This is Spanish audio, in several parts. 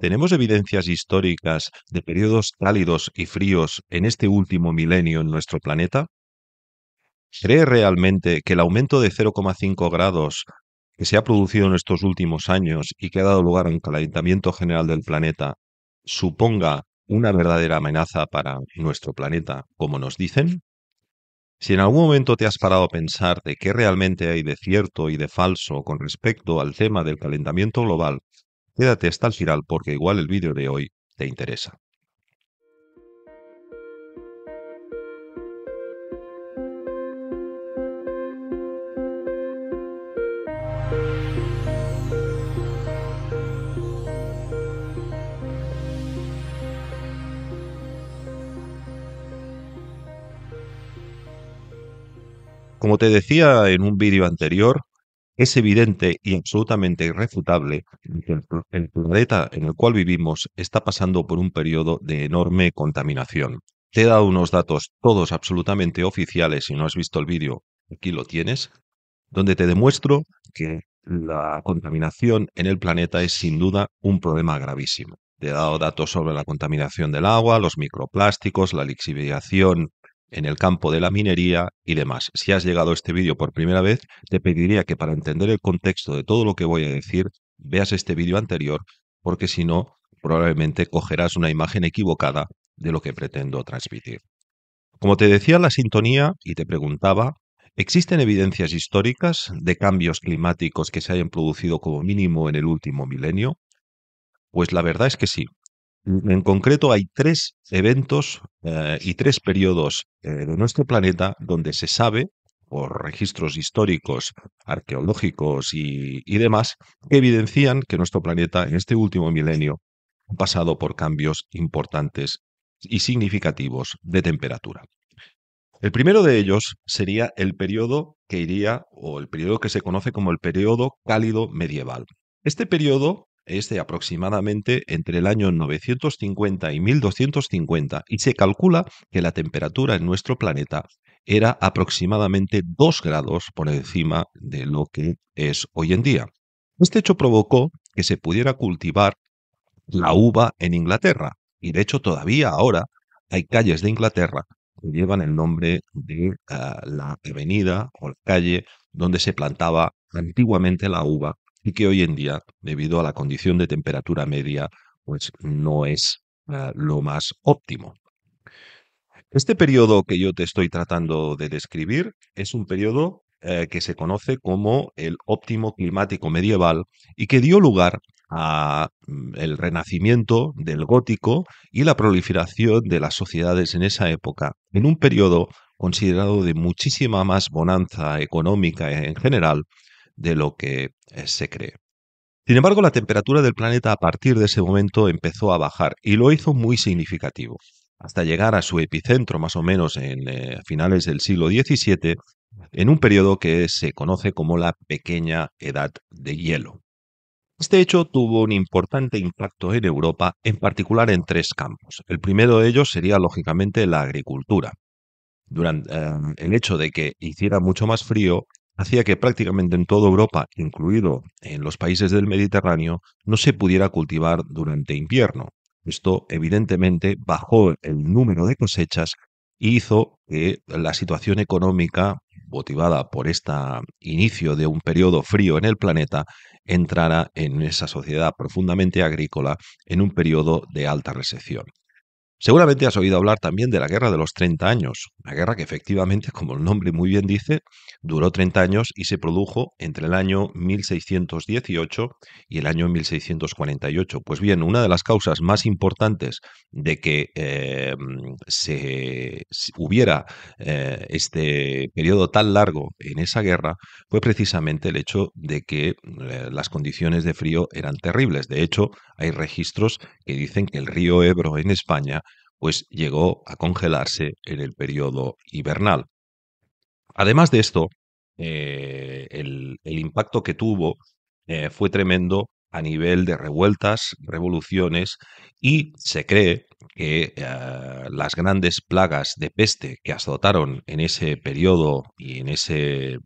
¿Tenemos evidencias históricas de periodos cálidos y fríos en este último milenio en nuestro planeta? ¿Cree realmente que el aumento de 0,5 grados que se ha producido en estos últimos años y que ha dado lugar a un calentamiento general del planeta suponga una verdadera amenaza para nuestro planeta, como nos dicen? Si en algún momento te has parado a pensar de qué realmente hay de cierto y de falso con respecto al tema del calentamiento global Quédate hasta el final porque igual el vídeo de hoy te interesa. Como te decía en un vídeo anterior, es evidente y absolutamente irrefutable que el planeta en el cual vivimos está pasando por un periodo de enorme contaminación. Te he dado unos datos todos absolutamente oficiales, si no has visto el vídeo, aquí lo tienes, donde te demuestro que la contaminación en el planeta es sin duda un problema gravísimo. Te he dado datos sobre la contaminación del agua, los microplásticos, la lixiviación en el campo de la minería y demás. Si has llegado a este vídeo por primera vez, te pediría que para entender el contexto de todo lo que voy a decir, veas este vídeo anterior, porque si no, probablemente cogerás una imagen equivocada de lo que pretendo transmitir. Como te decía la sintonía y te preguntaba, ¿existen evidencias históricas de cambios climáticos que se hayan producido como mínimo en el último milenio? Pues la verdad es que sí, en concreto, hay tres eventos eh, y tres periodos eh, de nuestro planeta donde se sabe, por registros históricos, arqueológicos y, y demás, que evidencian que nuestro planeta en este último milenio ha pasado por cambios importantes y significativos de temperatura. El primero de ellos sería el periodo que iría, o el periodo que se conoce como el periodo cálido medieval. Este periodo es de aproximadamente entre el año 950 y 1250 y se calcula que la temperatura en nuestro planeta era aproximadamente 2 grados por encima de lo que es hoy en día. Este hecho provocó que se pudiera cultivar la uva en Inglaterra y de hecho todavía ahora hay calles de Inglaterra que llevan el nombre de ah, la avenida o calle donde se plantaba antiguamente la uva y que hoy en día, debido a la condición de temperatura media, pues no es ah, lo más óptimo. Este periodo que yo te estoy tratando de describir es un periodo eh, que se conoce como el óptimo climático medieval y que dio lugar a mm, el renacimiento del gótico y la proliferación de las sociedades en esa época, en un periodo considerado de muchísima más bonanza económica en general de lo que eh, se cree. Sin embargo, la temperatura del planeta a partir de ese momento empezó a bajar y lo hizo muy significativo. Hasta llegar a su epicentro, más o menos en eh, finales del siglo XVII, en un periodo que se conoce como la Pequeña Edad de Hielo. Este hecho tuvo un importante impacto en Europa, en particular en tres campos. El primero de ellos sería, lógicamente, la agricultura. Durante, eh, el hecho de que hiciera mucho más frío hacía que prácticamente en toda Europa, incluido en los países del Mediterráneo, no se pudiera cultivar durante invierno. Esto evidentemente bajó el número de cosechas e hizo que la situación económica, motivada por este inicio de un periodo frío en el planeta, entrara en esa sociedad profundamente agrícola en un periodo de alta recesión. Seguramente has oído hablar también de la Guerra de los 30 años, una guerra que efectivamente, como el nombre muy bien dice, duró 30 años y se produjo entre el año 1618 y el año 1648. Pues bien, una de las causas más importantes de que eh, se, hubiera eh, este periodo tan largo en esa guerra fue precisamente el hecho de que eh, las condiciones de frío eran terribles. De hecho, hay registros que dicen que el río Ebro en España pues llegó a congelarse en el periodo hibernal. Además de esto, eh, el, impacto que tuvo eh, fue tremendo a nivel de revueltas, revoluciones, y se cree que ah, las grandes plagas de peste que azotaron en ese periodo y en ese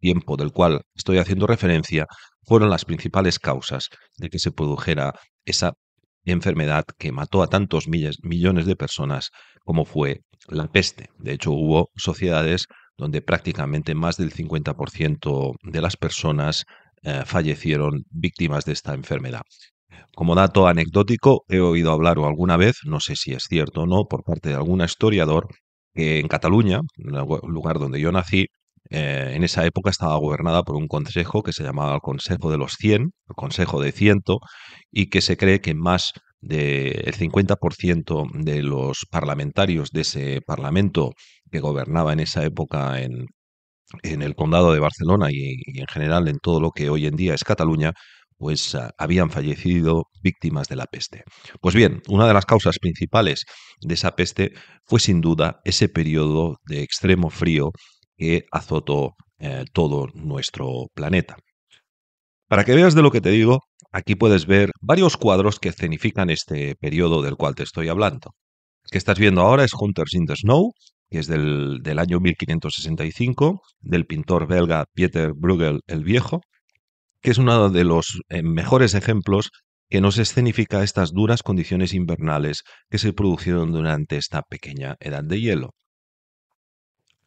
tiempo del cual estoy haciendo referencia fueron las principales causas de que se produjera esa enfermedad que mató a tantos millones de personas como fue la peste. De hecho, hubo sociedades donde prácticamente más del 50% de las personas eh, fallecieron víctimas de esta enfermedad. Como dato anecdótico, he oído hablar alguna vez, no sé si es cierto o no, por parte de algún historiador, que en Cataluña, en el lugar donde yo nací, eh, en esa época estaba gobernada por un consejo que se llamaba el Consejo de los 100, el Consejo de Ciento, y que se cree que más del de 50% de los parlamentarios de ese parlamento que gobernaba en esa época en, el condado de Barcelona y, y en general en todo lo que hoy en día es Cataluña, pues ah, habían fallecido víctimas de la peste. Pues bien, una de las causas principales de esa peste fue sin duda ese periodo de extremo frío que azotó eh, todo nuestro planeta. Para que veas de lo que te digo, aquí puedes ver varios cuadros que escenifican este periodo del cual te estoy hablando. El que estás viendo ahora es Hunters in the Snow, que es del, del año 1565, del pintor belga Pieter Bruegel el Viejo, que es uno de los eh, mejores ejemplos que nos escenifica estas duras condiciones invernales que se produjeron durante esta pequeña edad de hielo.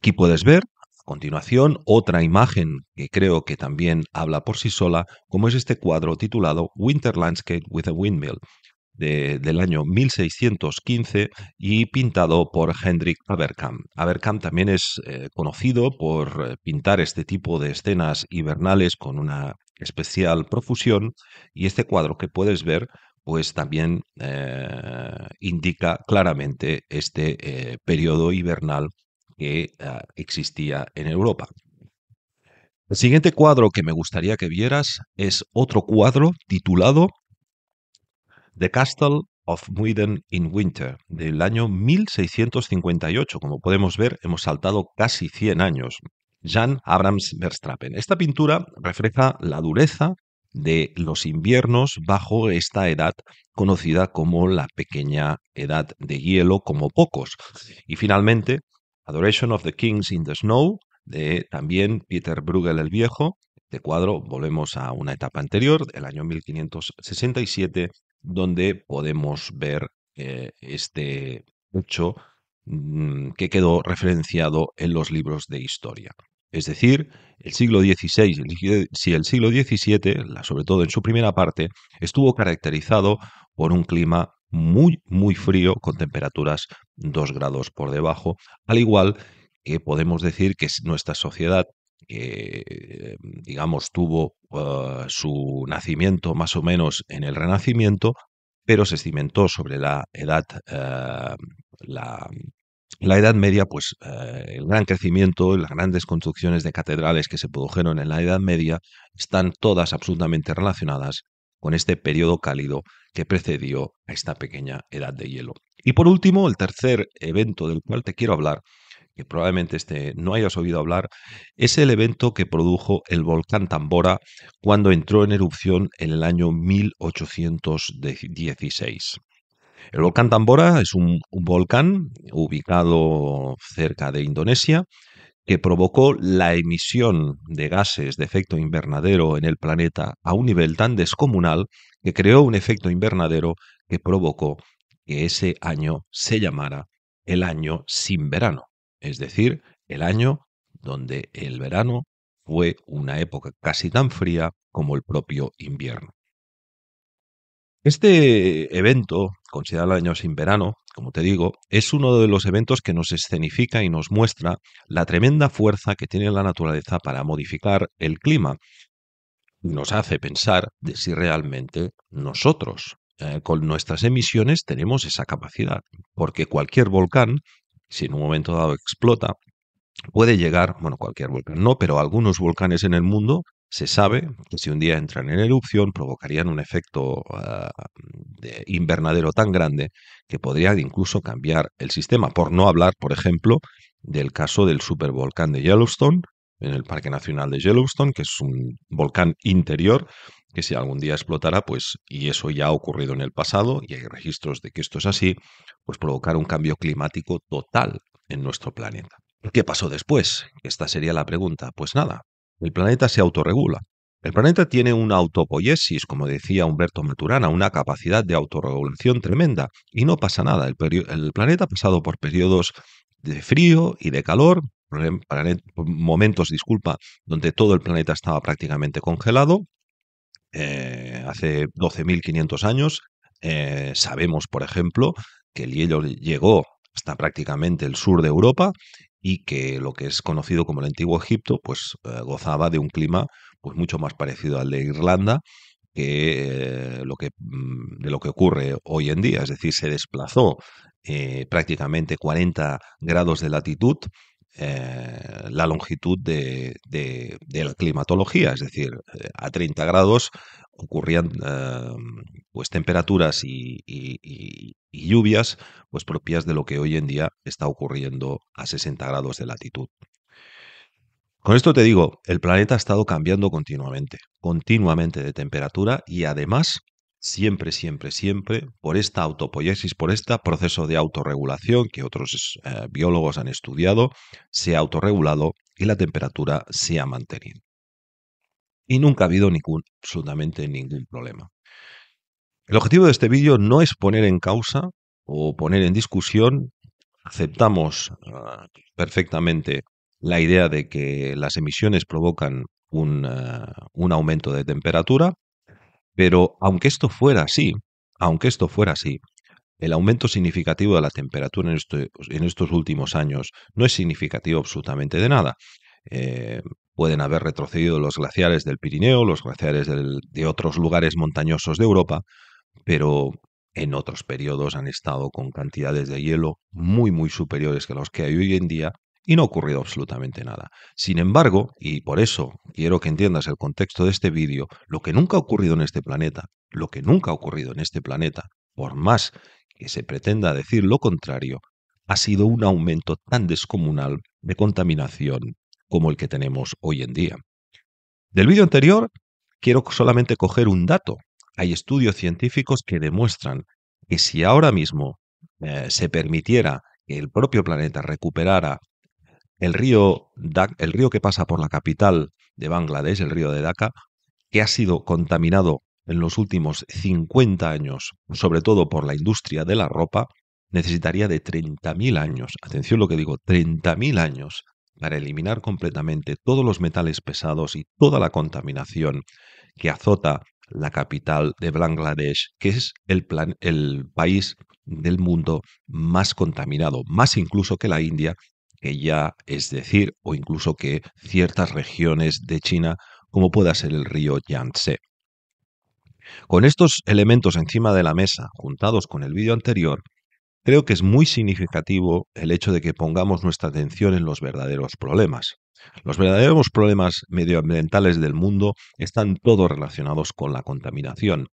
Aquí puedes ver a continuación otra imagen que creo que también habla por sí sola, como es este cuadro titulado Winter Landscape with a Windmill. del año 1615 y pintado por Hendrik Aberkamp. Aberkamp también es eh, conocido por eh, pintar este tipo de escenas hibernales con una especial profusión y este cuadro que puedes ver pues también eh, indica claramente este periodo hibernal que ah, existía en Europa. El siguiente cuadro que me gustaría que vieras es otro cuadro titulado The Castle of Muiden in Winter, del año 1658. Como podemos ver, hemos saltado casi 100 años. Jan Abrams Verstrappen. Esta pintura refleja la dureza de los inviernos bajo esta edad conocida como la pequeña edad de hielo, como pocos. Y finalmente, Adoration of the Kings in the Snow, de también Peter Bruegel el Viejo. Este cuadro, volvemos a una etapa anterior, el año 1567, donde podemos ver eh, este hecho mm, que quedó referenciado en los libros de historia. Es decir, el siglo XVI, si el siglo XVII, sobre todo en su primera parte, estuvo caracterizado por un clima muy, muy frío, con temperaturas 2 grados por debajo, al igual que podemos decir que nuestra sociedad digamos tuvo eh, su nacimiento más o menos en el Renacimiento, pero se cimentó sobre la edad eh, la, Edad Media, pues eh, el gran crecimiento, las grandes construcciones de catedrales que se produjeron en la Edad Media están todas absolutamente relacionadas con este periodo cálido que precedió a esta pequeña edad de hielo. Y por último, el tercer evento del cual te quiero hablar, que probablemente este no hayas oído hablar, es el evento que produjo el volcán Tambora cuando entró en erupción en el año 1816. El volcán Tambora es un, un volcán ubicado cerca de Indonesia que provocó la emisión de gases de efecto invernadero en el planeta a un nivel tan descomunal que creó un efecto invernadero que provocó que ese año se llamara el año sin verano, es decir, el año donde el verano fue una época casi tan fría como el propio invierno. Este evento, considerado el año sin verano, como te digo, es uno de los eventos que nos escenifica y nos muestra la tremenda fuerza que tiene la naturaleza para modificar el clima. Nos hace pensar de si realmente nosotros, eh, con nuestras emisiones, tenemos esa capacidad, porque cualquier volcán, si en un momento dado explota, puede llegar, bueno, cualquier volcán no, pero algunos volcanes en el mundo se sabe que si un día entran en erupción provocarían un efecto ah, de invernadero tan grande que podría incluso cambiar el sistema, por no hablar, por ejemplo, del caso del supervolcán de Yellowstone, en el Parque Nacional de Yellowstone, que es un volcán interior que si algún día explotara, pues, y eso ya ha ocurrido en el pasado, y hay registros de que esto es así, pues provocar un cambio climático total en nuestro planeta. ¿Qué pasó después? Esta sería la pregunta. Pues nada, el planeta se autorregula. El planeta tiene una autopoiesis, como decía Humberto Maturana, una capacidad de autorregulación tremenda, y no pasa nada. El, planeta ha pasado por periodos de frío y de calor, momentos, disculpa, donde todo el planeta estaba prácticamente congelado, eh, hace 12.500 años. Eh, sabemos, por ejemplo, que el hielo llegó hasta prácticamente el sur de Europa y que lo que es conocido como el antiguo Egipto, pues eh, gozaba de un clima pues mucho más parecido al de Irlanda que, eh, lo que mm, de lo que ocurre hoy en día, es decir, se desplazó eh, prácticamente 40 grados de latitud la longitud de, de, la climatología, es decir, a 30 grados ocurrían eh, pues temperaturas y, lluvias pues propias de lo que hoy en día está ocurriendo a 60 grados de latitud. Con esto te digo, el planeta ha estado cambiando continuamente, continuamente de temperatura y además siempre, siempre, siempre por esta autopoiesis, por este proceso de autorregulación que otros eh, biólogos han estudiado, se ha autorregulado y la temperatura se ha mantenido y nunca ha habido absolutamente ningún problema. El objetivo de este vídeo no es poner en causa o poner en discusión, aceptamos ah, perfectamente la idea de que las emisiones provocan ah, un, aumento de temperatura, pero aunque esto fuera así, aunque esto fuera así, el aumento significativo de la temperatura en, estos últimos años no es significativo absolutamente de nada. Eh, pueden haber retrocedido los glaciares del Pirineo, los glaciares de otros lugares montañosos de Europa, pero en otros periodos han estado con cantidades de hielo muy muy superiores que los que hay hoy en día y no ha ocurrido absolutamente nada. Sin embargo, y por eso quiero que entiendas el contexto de este vídeo, lo que nunca ha ocurrido en este planeta, lo que nunca ha ocurrido en este planeta, por más que se pretenda decir lo contrario, ha sido un aumento tan descomunal de contaminación como el que tenemos hoy en día. Del vídeo anterior, quiero solamente coger un dato. Hay estudios científicos que demuestran que si ahora mismo eh, se permitiera que el propio planeta recuperara el río, el río que pasa por la capital de Bangladesh, el río de Dhaka, que ha sido contaminado en los últimos 50 años, sobre todo por la industria de la ropa, necesitaría de 30.000 años, atención lo que digo, 30.000 años para eliminar completamente todos los metales pesados y toda la contaminación que azota la capital de Bangladesh, que es el, país del mundo más contaminado, más incluso que la India, que ya es decir, o incluso que ciertas regiones de China, como pueda ser el río Yangtze. Con estos elementos encima de la mesa, juntados con el vídeo anterior, Creo que es muy significativo el hecho de que pongamos nuestra atención en los verdaderos problemas. Los verdaderos problemas medioambientales del mundo están todos relacionados con la contaminación,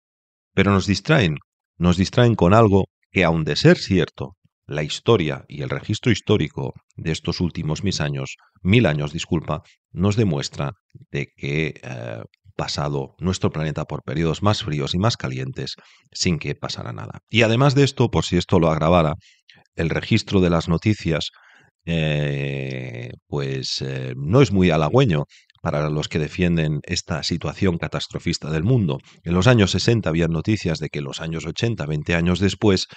pero nos distraen, nos distraen con algo que, aun de ser cierto, la historia y el registro histórico de estos últimos mil años, mil años, disculpa, nos demuestra de que eh, pasado nuestro planeta por periodos más fríos y más calientes sin que pasara nada. Y además de esto, por si esto lo agravara, el registro de las noticias eh, pues eh, no es muy halagüeño para los que defienden esta situación catastrofista del mundo. En los años 60 había noticias de que los años 80, 20 años después,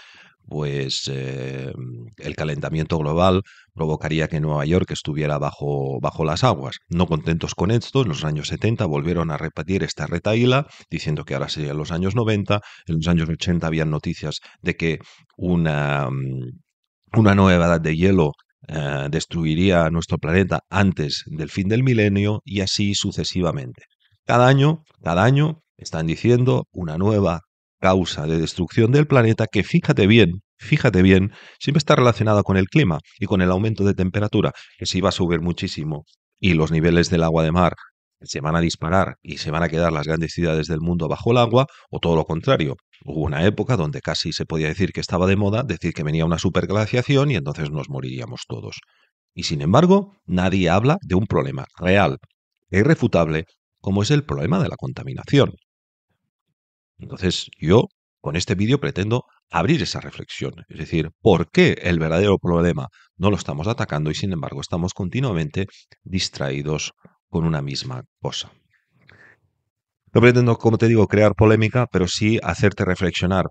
pues eh, el calentamiento global provocaría que Nueva York estuviera bajo, bajo las aguas. No contentos con esto, en los años 70 volvieron a repetir esta retaíla, diciendo que ahora serían los años 90, en los años 80 habían noticias de que una, mm, una nueva edad de hielo eh, destruiría nuestro planeta antes del fin del milenio y así sucesivamente. Cada año, cada año están diciendo una nueva causa de destrucción del planeta que, fíjate bien, fíjate bien, siempre está relacionada con el clima y con el aumento de temperatura, que se va a subir muchísimo y los niveles del agua de mar se van a disparar y se van a quedar las grandes ciudades del mundo bajo el agua, o todo lo contrario. Hubo una época donde casi se podía decir que estaba de moda decir que venía una superglaciación y entonces nos moriríamos todos. Y sin embargo, nadie habla de un problema real e irrefutable como es el problema de la contaminación. Entonces yo con este vídeo pretendo abrir esa reflexión, es decir, ¿por qué el verdadero problema no lo estamos atacando y sin embargo estamos continuamente distraídos con una misma cosa? No pretendo, como te digo, crear polémica, pero sí hacerte reflexionar,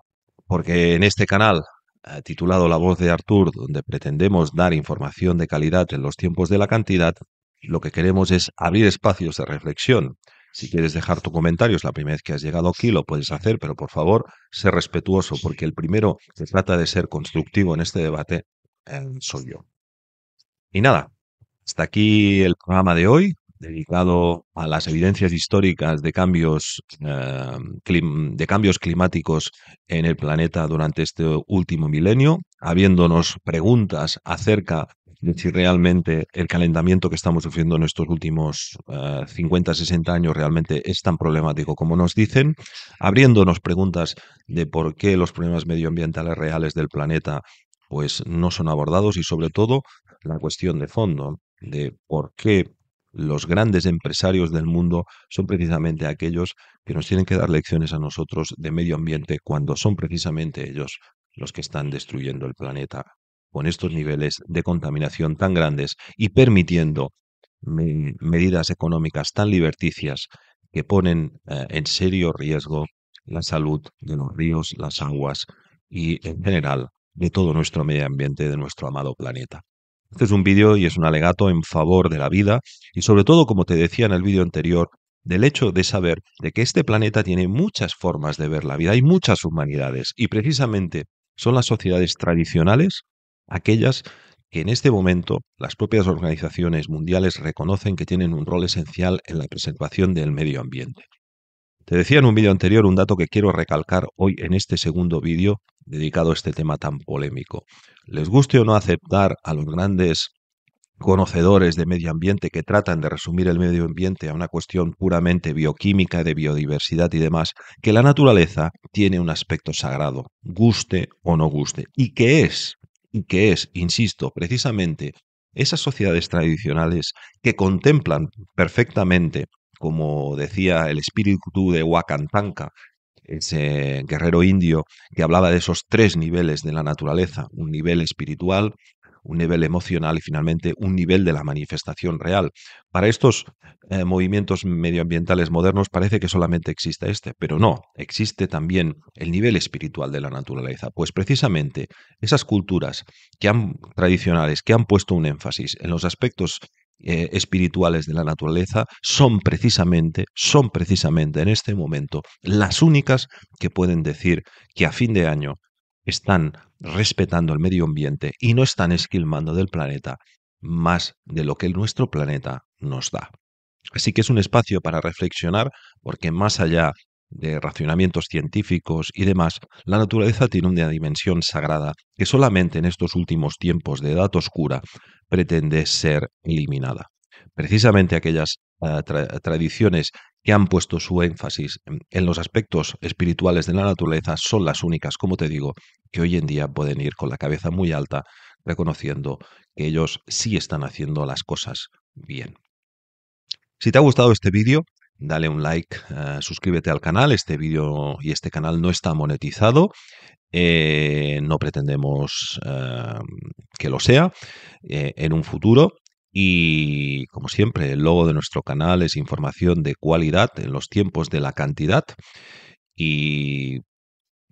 porque en este canal eh, titulado La voz de Artur, donde pretendemos dar información de calidad en los tiempos de la cantidad, lo que queremos es abrir espacios de reflexión si quieres dejar tu comentario, es la primera vez que has llegado aquí, lo puedes hacer, pero por favor, sé respetuoso, porque el primero que trata de ser constructivo en este debate eh, soy yo. Y nada, hasta aquí el programa de hoy, dedicado a las evidencias históricas de cambios, eh, de cambios climáticos en el planeta durante este último milenio, habiéndonos preguntas acerca si realmente el calentamiento que estamos sufriendo en estos últimos 50, eh, 60 años realmente es tan problemático como nos dicen, abriéndonos preguntas de por qué los problemas medioambientales reales del planeta pues no son abordados y sobre todo la cuestión de fondo de por qué los grandes empresarios del mundo son precisamente aquellos que nos tienen que dar lecciones a nosotros de medio ambiente cuando son precisamente ellos los que están destruyendo el planeta con estos niveles de contaminación tan grandes y permitiendo medidas económicas tan liberticias que ponen eh, en serio riesgo la salud de los ríos, las aguas y en general de todo nuestro medio ambiente, de nuestro amado planeta. Este es un vídeo y es un alegato en favor de la vida y sobre todo, como te decía en el vídeo anterior, del hecho de saber de que este planeta tiene muchas formas de ver la vida, hay muchas humanidades y precisamente son las sociedades tradicionales aquellas que en este momento las propias organizaciones mundiales reconocen que tienen un rol esencial en la preservación del medio ambiente. Te decía en un vídeo anterior un dato que quiero recalcar hoy en este segundo vídeo dedicado a este tema tan polémico. Les guste o no aceptar a los grandes conocedores de medio ambiente que tratan de resumir el medio ambiente a una cuestión puramente bioquímica, de biodiversidad y demás, que la naturaleza tiene un aspecto sagrado, guste o no guste, y que es y que es, insisto, precisamente esas sociedades tradicionales que contemplan perfectamente, como decía el espíritu de Huacantanca, ese guerrero indio que hablaba de esos tres niveles de la naturaleza, un nivel espiritual, un nivel emocional y finalmente un nivel de la manifestación real. Para estos eh, movimientos medioambientales modernos parece que solamente existe este, pero no, existe también el nivel espiritual de la naturaleza, pues precisamente esas culturas que han, tradicionales que han puesto un énfasis en los aspectos eh, espirituales de la naturaleza son precisamente, son precisamente en este momento las únicas que pueden decir que a fin de año están respetando el medio ambiente y no están esquilmando del planeta más de lo que nuestro planeta nos da. Así que es un espacio para reflexionar porque más allá de racionamientos científicos y demás, la naturaleza tiene una dimensión sagrada que solamente en estos últimos tiempos de edad oscura pretende ser eliminada. Precisamente aquellas eh, tradiciones que han puesto su énfasis en los aspectos espirituales de la naturaleza son las únicas, como te digo, que hoy en día pueden ir con la cabeza muy alta reconociendo que ellos sí están haciendo las cosas bien. Si te ha gustado este vídeo, dale un like, eh, suscríbete al canal, este vídeo y este canal no está monetizado, eh, no pretendemos eh, que lo sea en un futuro. Y como siempre, el logo de nuestro canal es información de cualidad en los tiempos de la cantidad. Y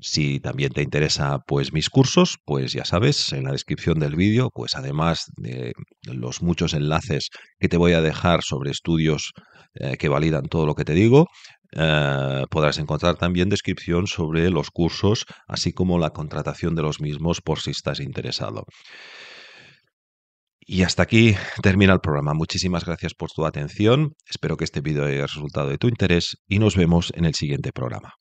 si también te interesa pues mis cursos, pues ya sabes, en la descripción del vídeo, pues además de los muchos enlaces que te voy a dejar sobre estudios eh, que validan todo lo que te digo, eh, podrás encontrar también descripción sobre los cursos, así como la contratación de los mismos por si estás interesado. Y hasta aquí termina el programa. Muchísimas gracias por tu atención. Espero que este vídeo haya resultado de tu interés y nos vemos en el siguiente programa.